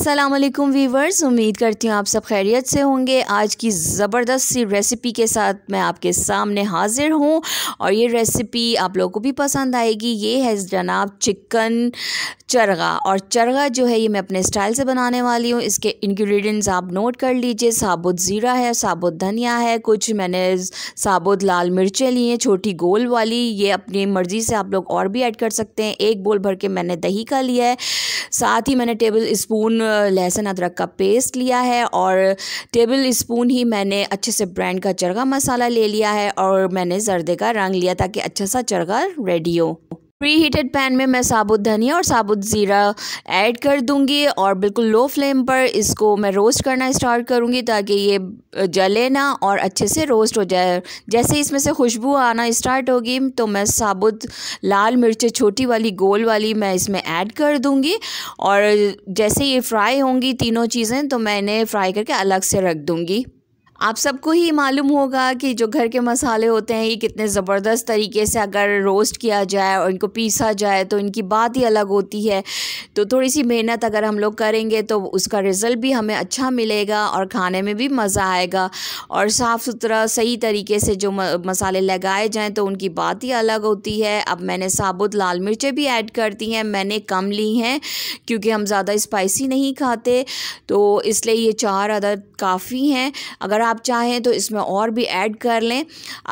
Aslam viewers उम्मीद करती हूँ आप सब खैरियत से होंगे आज की ज़बरदस्त सी रेसिपी के साथ मैं आपके सामने हाज़िर हूँ और ये रेसिपी आप लोगों को भी पसंद आएगी ये है जनाब चिकन चरगा और चरगा जो है ये मैं अपने स्टाइल से बनाने वाली हूँ इसके इंग्रेडिएंट्स आप नोट कर लीजिए साबुत ज़ीरा है साबुत धनिया है कुछ मैंने साबुत लाल मिर्चें ली हैं छोटी गोल वाली ये अपनी मर्ज़ी से आप लोग और भी ऐड कर सकते हैं एक बोल भर के मैंने दही का लिया है साथ ही मैंने टेबल स्पून लहसुन अदरक का पेस्ट लिया है और टेबल स्पून ही मैंने अच्छे से ब्रांड का चरगा मसाला ले लिया है और मैंने जर्दे का रंग लिया ताकि अच्छा सा चरगा रेडी हो प्री हीटेड पैन में मैं साबुत धनिया और साबुत ज़ीरा ऐड कर दूंगी और बिल्कुल लो फ्लेम पर इसको मैं रोस्ट करना स्टार्ट करूंगी ताकि ये जले ना और अच्छे से रोस्ट हो जाए जैसे इसमें से खुशबू आना स्टार्ट होगी तो मैं साबुत लाल मिर्च छोटी वाली गोल वाली मैं इसमें ऐड कर दूंगी और जैसे ये फ्राई होंगी तीनों चीज़ें तो मैं इन्हें फ्राई करके अलग से रख दूँगी आप सबको ही मालूम होगा कि जो घर के मसाले होते हैं ये कितने ज़बरदस्त तरीके से अगर रोस्ट किया जाए और इनको पीसा जाए तो इनकी बात ही अलग होती है तो थोड़ी सी मेहनत अगर हम लोग करेंगे तो उसका रिज़ल्ट भी हमें अच्छा मिलेगा और खाने में भी मज़ा आएगा और साफ़ सुथरा सही तरीके से जो मसाले लगाए जाएँ तो उनकी बात ही अलग होती है अब मैंने साबुत लाल मिर्चें भी ऐड करती हैं मैंने कम ली हैं क्योंकि हम ज़्यादा स्पाइसी नहीं खाते तो इसलिए ये चार अदद काफ़ी हैं अगर आप चाहें तो इसमें और भी ऐड कर लें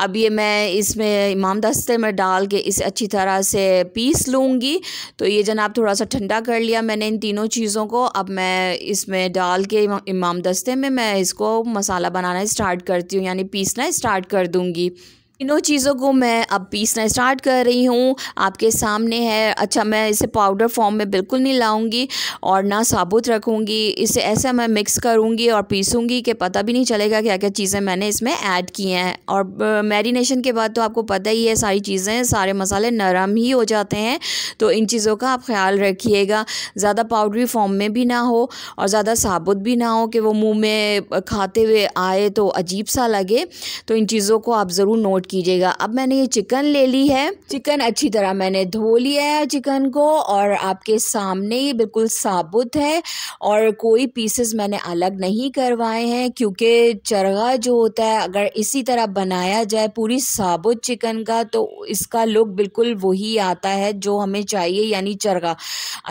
अब ये मैं इसमें इमाम दस्ते में डाल के इसे अच्छी तरह से पीस लूँगी तो ये जनाब थोड़ा सा ठंडा कर लिया मैंने इन तीनों चीज़ों को अब मैं इसमें डाल के इमाम दस्ते में मैं इसको मसाला बनाना स्टार्ट करती हूँ यानी पीसना स्टार्ट कर दूँगी तीनों चीज़ों को मैं अब पीसना स्टार्ट कर रही हूँ आपके सामने है अच्छा मैं इसे पाउडर फॉर्म में बिल्कुल नहीं लाऊंगी और ना साबुत रखूँगी इसे ऐसा मैं मिक्स करूँगी और पीसूँगी कि पता भी नहीं चलेगा क्या क्या चीज़ें मैंने इसमें ऐड की हैं और मैरिनेशन के बाद तो आपको पता ही है सारी चीज़ें सारे मसाले नरम ही हो जाते हैं तो इन चीज़ों का आप ख्याल रखिएगा ज़्यादा पाउडरी फॉर्म में भी ना हो और ज़्यादा साबुत भी ना हो कि वो मुँह में खाते हुए आए तो अजीब सा लगे तो इन चीज़ों को आप ज़रूर नोट कीजिएगा अब मैंने ये चिकन ले ली है चिकन अच्छी तरह मैंने धो लिया है चिकन को और आपके सामने ये बिल्कुल साबुत है और कोई पीसेस मैंने अलग नहीं करवाए हैं क्योंकि चरगा जो होता है अगर इसी तरह बनाया जाए पूरी साबुत चिकन का तो इसका लुक बिल्कुल वही आता है जो हमें चाहिए यानी चरगा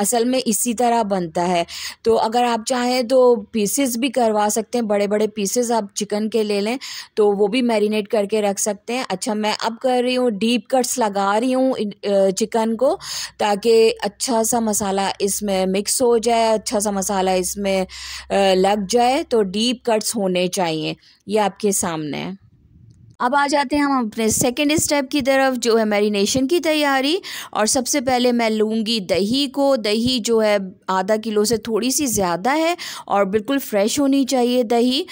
असल में इसी तरह बनता है तो अगर आप चाहें तो पीसेस भी करवा सकते हैं बड़े बड़े पीसेस आप चिकन के ले लें तो वो भी मैरिनेट करके रख सकते हैं अच्छा मैं अब कर रही हूँ डीप कट्स लगा रही हूँ चिकन को ताकि अच्छा सा मसाला इसमें मिक्स हो जाए अच्छा सा मसाला इसमें लग जाए तो डीप कट्स होने चाहिए ये आपके सामने है अब आ जाते हैं हम अपने सेकेंड स्टेप की तरफ जो है मैरिनेशन की तैयारी और सबसे पहले मैं लूँगी दही को दही जो है आधा किलो से थोड़ी सी ज़्यादा है और बिल्कुल फ्रेश होनी चाहिए दही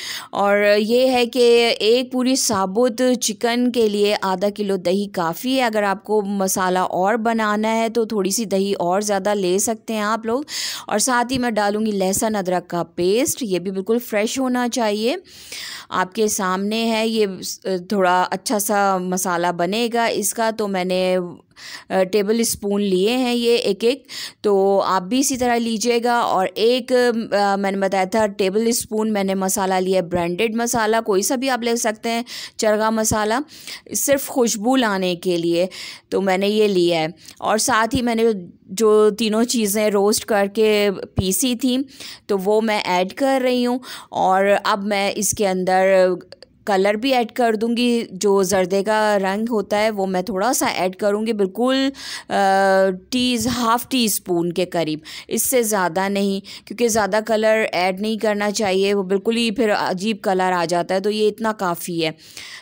और ये है कि एक पूरी साबुत चिकन के लिए आधा किलो दही काफ़ी है अगर आपको मसाला और बनाना है तो थोड़ी सी दही और ज़्यादा ले सकते हैं आप लोग और साथ ही मैं डालूँगी लहसुन अदरक का पेस्ट ये भी बिल्कुल फ्रेश होना चाहिए आपके सामने है ये थोड़ा अच्छा सा मसाला बनेगा इसका तो मैंने टेबल स्पून लिए हैं ये एक एक तो आप भी इसी तरह लीजिएगा और एक आ, मैंने बताया था टेबल स्पून मैंने मसाला लिया ब्रांडेड मसाला कोई सा भी आप ले सकते हैं चरगा मसाला सिर्फ खुशबू लाने के लिए तो मैंने ये लिया है और साथ ही मैंने जो तीनों चीज़ें रोस्ट करके पीसी थी तो वो मैं ऐड कर रही हूँ और अब मैं इसके अंदर कलर भी ऐड कर दूँगी जो जर्दे का रंग होता है वो मैं थोड़ा सा ऐड करूँगी बिल्कुल टी हाफ़ टी स्पून के करीब इससे ज़्यादा नहीं क्योंकि ज़्यादा कलर ऐड नहीं करना चाहिए वो बिल्कुल ही फिर अजीब कलर आ जाता है तो ये इतना काफ़ी है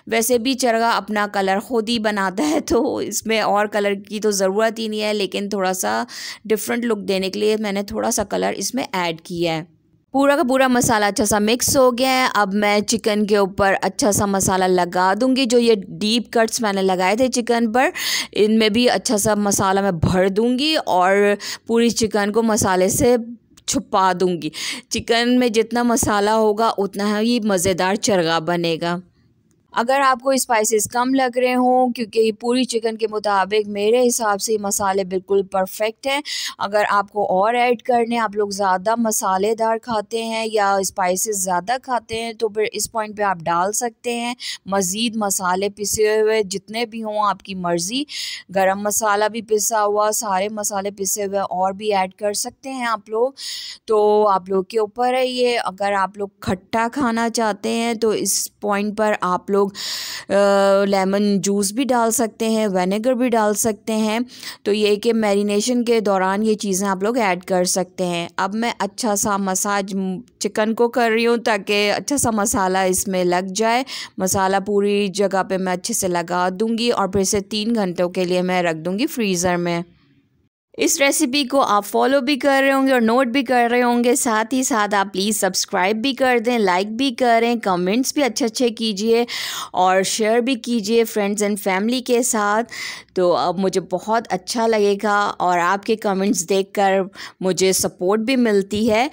वैसे भी चरगा अपना कलर ख़ुद ही बनाता है तो इसमें और कलर की तो ज़रूरत ही नहीं है लेकिन थोड़ा सा डिफरेंट लुक देने के लिए मैंने थोड़ा सा कलर इसमें ऐड किया है पूरा का पूरा मसाला अच्छा सा मिक्स हो गया है अब मैं चिकन के ऊपर अच्छा सा मसाला लगा दूंगी जो ये डीप कट्स मैंने लगाए थे चिकन पर इनमें भी अच्छा सा मसाला मैं भर दूंगी और पूरी चिकन को मसाले से छुपा दूंगी चिकन में जितना मसाला होगा उतना ही मज़ेदार चरगा बनेगा अगर आपको स्पाइसेस कम लग रहे हों क्योंकि पूरी चिकन के मुताबिक मेरे हिसाब से मसाले बिल्कुल परफेक्ट हैं अगर आपको और ऐड करने आप लोग ज़्यादा मसालेदार खाते हैं या स्पाइसेस ज़्यादा खाते हैं तो फिर इस पॉइंट पे आप डाल सकते हैं मज़ीद मसाले पिसे हुए जितने भी हों आपकी मर्ज़ी गरम मसाला भी पिसा हुआ सारे मसाले पिसे हुए और भी ऐड कर सकते हैं आप लोग तो आप लोग के ऊपर है ये अगर आप लोग खट्टा खाना चाहते हैं तो इस पॉइंट पर आप लोग लोग लेमन जूस भी डाल सकते हैं वेनेगर भी डाल सकते हैं तो ये कि मैरिनेशन के दौरान ये चीज़ें आप लोग ऐड कर सकते हैं अब मैं अच्छा सा मसाज चिकन को कर रही हूँ ताकि अच्छा सा मसाला इसमें लग जाए मसाला पूरी जगह पे मैं अच्छे से लगा दूँगी और फिर से तीन घंटों के लिए मैं रख दूँगी फ्रीज़र में इस रेसिपी को आप फॉलो भी कर रहे होंगे और नोट भी कर रहे होंगे साथ ही साथ आप प्लीज़ सब्सक्राइब भी कर दें लाइक भी करें कमेंट्स भी अच्छे अच्छे कीजिए और शेयर भी कीजिए फ्रेंड्स एंड फैमिली के साथ तो अब मुझे बहुत अच्छा लगेगा और आपके कमेंट्स देखकर मुझे सपोर्ट भी मिलती है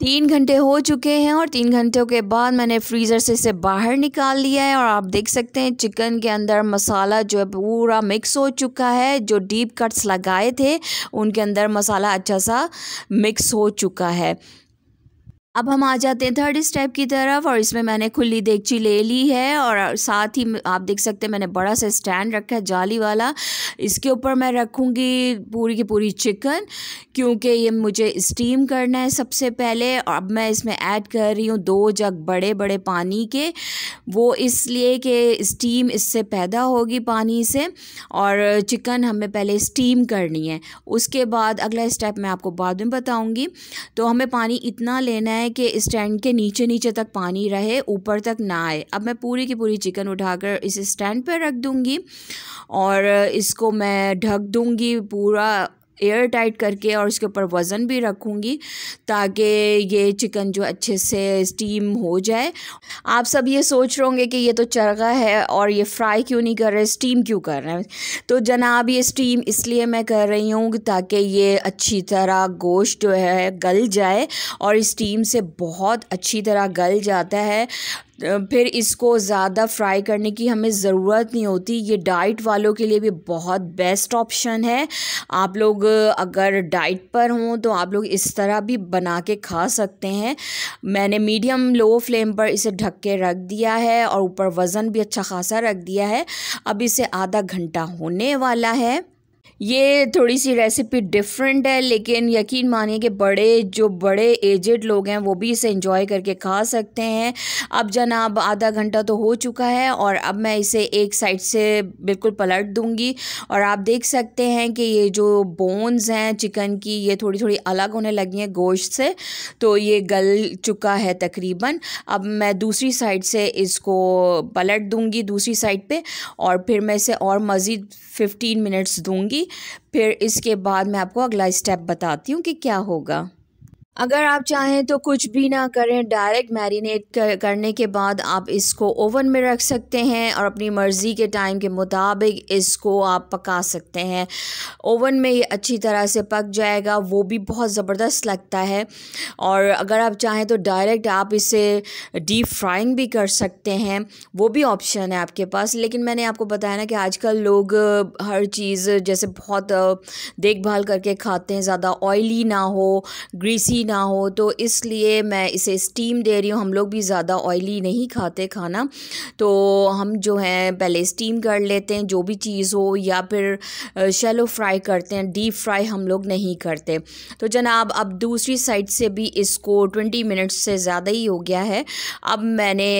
तीन घंटे हो चुके हैं और तीन घंटों के बाद मैंने फ्रीज़र से इसे बाहर निकाल लिया है और आप देख सकते हैं चिकन के अंदर मसाला जो है पूरा मिक्स हो चुका है जो डीप कट्स लगाए थे उनके अंदर मसाला अच्छा सा मिक्स हो चुका है अब हम आ जाते हैं थर्ड स्टेप की तरफ और इसमें मैंने खुली देगची ले ली है और साथ ही आप देख सकते हैं मैंने बड़ा सा स्टैंड रखा है जाली वाला इसके ऊपर मैं रखूँगी पूरी की पूरी चिकन क्योंकि ये मुझे स्टीम करना है सबसे पहले और अब मैं इसमें ऐड कर रही हूँ दो जग बड़े बड़े पानी के वो इसलिए कि स्टीम इससे पैदा होगी पानी से और चिकन हमें पहले स्टीम करनी है उसके बाद अगला स्टेप मैं आपको बाद में बताऊँगी तो हमें पानी इतना लेना है है कि स्टैंड के नीचे नीचे तक पानी रहे ऊपर तक ना आए अब मैं पूरी की पूरी चिकन उठाकर इस स्टैंड पर रख दूँगी और इसको मैं ढक दूँगी पूरा एयर टाइट करके और इसके ऊपर वज़न भी रखूँगी ताकि ये चिकन जो अच्छे से स्टीम हो जाए आप सब ये सोच रहे होंगे कि ये तो चरगा है और ये फ्राई क्यों नहीं कर रहे स्टीम क्यों कर रहे हैं तो जनाब ये स्टीम इसलिए मैं कर रही हूँ ताकि ये अच्छी तरह गोश्त जो है गल जाए और स्टीम से बहुत अच्छी तरह गल जाता है फिर इसको ज़्यादा फ्राई करने की हमें ज़रूरत नहीं होती ये डाइट वालों के लिए भी बहुत बेस्ट ऑप्शन है आप लोग अगर डाइट पर हों तो आप लोग इस तरह भी बना के खा सकते हैं मैंने मीडियम लो फ्लेम पर इसे ढक के रख दिया है और ऊपर वज़न भी अच्छा खासा रख दिया है अब इसे आधा घंटा होने वाला है ये थोड़ी सी रेसिपी डिफरेंट है लेकिन यकीन मानिए कि बड़े जो बड़े एजड लोग हैं वो भी इसे इंजॉय करके खा सकते हैं अब जनाब आधा घंटा तो हो चुका है और अब मैं इसे एक साइड से बिल्कुल पलट दूँगी और आप देख सकते हैं कि ये जो बोन्स हैं चिकन की ये थोड़ी थोड़ी अलग होने लगी हैं गोश्त से तो ये गल चुका है तकरीबन अब मैं दूसरी साइड से इसको पलट दूँगी दूसरी साइड पर और फिर मैं इसे और मज़ीद फिफ्टीन मिनट्स दूँगी फिर इसके बाद मैं आपको अगला स्टेप बताती हूँ कि क्या होगा अगर आप चाहें तो कुछ भी ना करें डायरेक्ट मैरिनेट कर, करने के बाद आप इसको ओवन में रख सकते हैं और अपनी मर्ज़ी के टाइम के मुताबिक इसको आप पका सकते हैं ओवन में ये अच्छी तरह से पक जाएगा वो भी बहुत ज़बरदस्त लगता है और अगर आप चाहें तो डायरेक्ट आप इसे डीप फ्राइंग भी कर सकते हैं वो भी ऑप्शन है आपके पास लेकिन मैंने आपको बताया ना कि आजकल लोग हर चीज़ जैसे बहुत देखभाल करके खाते हैं ज़्यादा ऑयली ना हो ग्रीसी ना हो तो इसलिए मैं इसे स्टीम दे रही हूँ हम लोग भी ज़्यादा ऑयली नहीं खाते खाना तो हम जो है पहले स्टीम कर लेते हैं जो भी चीज़ हो या फिर शेलो फ्राई करते हैं डीप फ्राई हम लोग नहीं करते तो जनाब अब दूसरी साइड से भी इसको ट्वेंटी मिनट्स से ज़्यादा ही हो गया है अब मैंने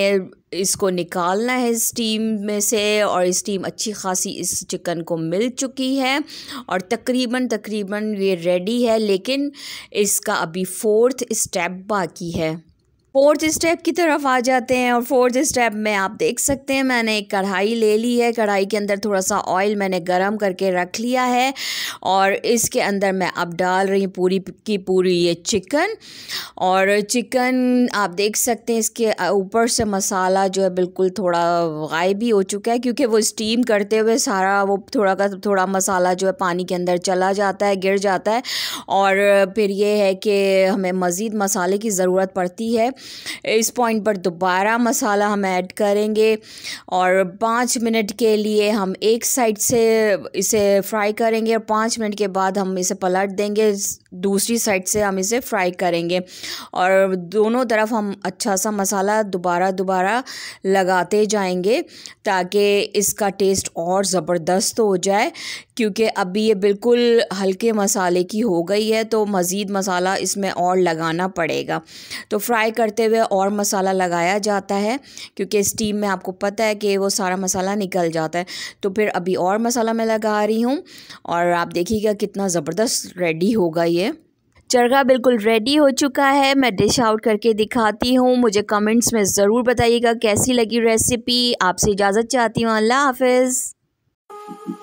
इसको निकालना है स्टीम में से और स्टीम अच्छी खासी इस चिकन को मिल चुकी है और तकरीबन तकरीबन ये रेडी है लेकिन इसका अभी फोर्थ स्टेप बाकी है फोर्थ स्टेप की तरफ आ जाते हैं और फोर्थ स्टेप में आप देख सकते हैं मैंने एक कढ़ाई ले ली है कढ़ाई के अंदर थोड़ा सा ऑयल मैंने गरम करके रख लिया है और इसके अंदर मैं अब डाल रही हूँ पूरी की पूरी ये चिकन और चिकन आप देख सकते हैं इसके ऊपर से मसाला जो है बिल्कुल थोड़ा गायब ही हो चुका है क्योंकि वो स्टीम करते हुए सारा वो थोड़ा का थोड़ा मसाला जो है पानी के अंदर चला जाता है गिर जाता है और फिर ये है कि हमें मज़ीद मसाले की ज़रूरत पड़ती है इस पॉइंट पर दोबारा मसाला हम ऐड करेंगे और पाँच मिनट के लिए हम एक साइड से इसे फ्राई करेंगे और पाँच मिनट के बाद हम इसे पलट देंगे दूसरी साइड से हम इसे फ्राई करेंगे और दोनों तरफ हम अच्छा सा मसाला दोबारा दोबारा लगाते जाएंगे ताकि इसका टेस्ट और ज़बरदस्त हो जाए क्योंकि अभी ये बिल्कुल हल्के मसाले की हो गई है तो मज़ीद मसाला इसमें और लगाना पड़ेगा तो फ्राई करते हुए और मसाला लगाया जाता है क्योंकि स्टीम में आपको पता है कि वो सारा मसाला निकल जाता है तो फिर अभी और मसाला मैं लगा रही हूँ और आप देखिएगा कितना ज़बरदस्त रेडी होगा ये चरगा बिल्कुल रेडी हो चुका है मैं डिश आउट करके दिखाती हूँ मुझे कमेंट्स में ज़रूर बताइएगा कैसी लगी रेसिपी आपसे इजाज़त चाहती हूँ अल्लाह हाफिज़